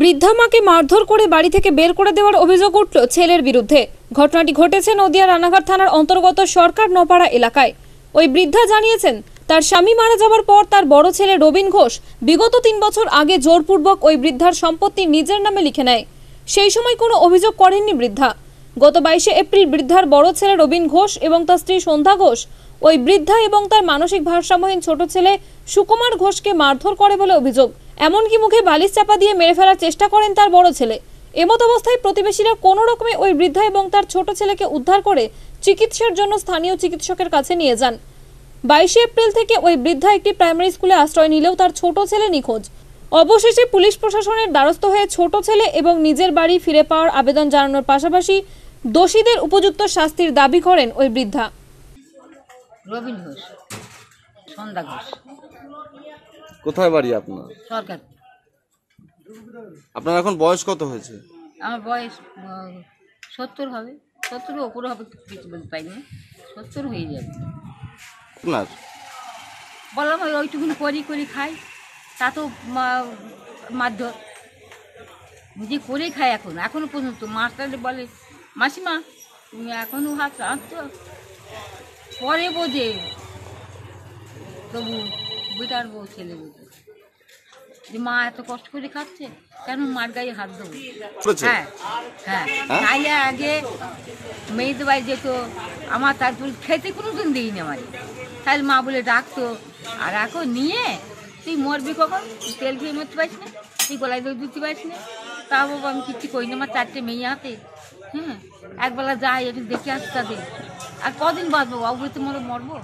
বৃদ্ধা মাকে মারধর করে বাড়ি থেকে বের করে দেওয়ার অভিযোগ উঠল ছেলের বিরুদ্ধে ঘটনাটি ঘটেছে নদিয়া রানাঘাট থানার অন্তর্গত সরকার নপাড়া এলাকায় ওই বৃদ্ধা জানিয়েছেন তার স্বামী মারা যাওয়ার পর তার বড় ছেলে রবীন ঘোষ বিগত তিন বছর আগে জোরপূর্বক ওই বৃদ্ধার সম্পত্তি নিজের নামে লিখে নেয় সেই সময় কোনো অভিযোগ করেননি বৃদ্ধা গত বাইশে এপ্রিল বৃদ্ধার বড় ছেলে রবীন ঘোষ এবং তার স্ত্রী সন্ধ্যা ঘোষ ওই বৃদ্ধা এবং তার মানসিক ভারসাম্যহীন ছোট ছেলে সুকুমার ঘোষকে মারধর করে বলে অভিযোগ এমনকি মুখে বালিশ চাপা দিয়ে মেরে ফেলার চেষ্টা করেন তার বড় ছেলে এমত অবস্থায় প্রতিবেশীরা কোনো রকমে ওই বৃদ্ধা এবং তার ছোট ছেলেকে উদ্ধার করে চিকিৎসার জন্য স্থানীয় চিকিৎসকের কাছে নিয়ে যান বাইশে এপ্রিল থেকে ওই বৃদ্ধা একটি প্রাইমারি স্কুলে আশ্রয় নিলেও তার ছোট ছেলে নিখোঁজ অবশেষে পুলিশ প্রশাসনের দ্বারস্থ হয়ে ছোট ছেলে এবং নিজের বাড়ি ফিরে পাওয়ার আবেদন জানানোর পাশাপাশি দোষীদের উপযুক্ত শাস্তির দাবি করেন ওই বৃদ্ধা রবীন্দ্র ঘোষ সন্ধ্যা ঘোষ কোথায় বাড়ি আপনার সরকার আপনার এখন বয়স কত হয়েছে আমার বয়স সত্তর হবে সত্তর ওপরে হবে কিছু বলতে পারি না সত্তর হয়ে যাবে আপনার বললাম ওই ওইটুকু করি করি খাই তা তো মারধর নিজে করে খাই এখন এখনও পর্যন্ত মাস্টার বলে মাসিমা তুমি এখনও হাত রাঁধছ পরে বোঝে তবু বিটার বউ ছেলে বুঝে যে মা এত কষ্ট করে খাচ্ছে কেন মার গায়ে হাত দেবো হ্যাঁ, হ্যাঁ হ্যাঁ তাইলে আগে মেয়েদের বাড়ি যেত আমার তারপর খেতে কোনো দিন দিইনি না আমার তাহলে মা বলে ডাকতো আর এখন নিয়ে তুই মরবি কখন তেল খেয়ে মরতে পারিস না তুই গলায় দই দিতে পারিস না তা বাবা আমি কিচ্ছু করি না আমার চারটে মেয়ে হাতে হ্যাঁ একবেলা যাই একটু দেখে আসতে তাদের আর কদিন বাঁচবো বাবু তো মরে মরবো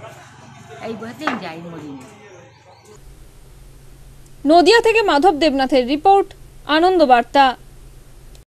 এই বয়সে আমি যাই মরিনি নদিয়া থেকে মাধব দেবনাথের রিপোর্ট আনন্দবার্তা